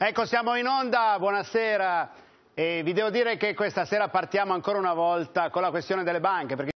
Ecco, siamo in onda, buonasera. E vi devo dire che questa sera partiamo ancora una volta con la questione delle banche.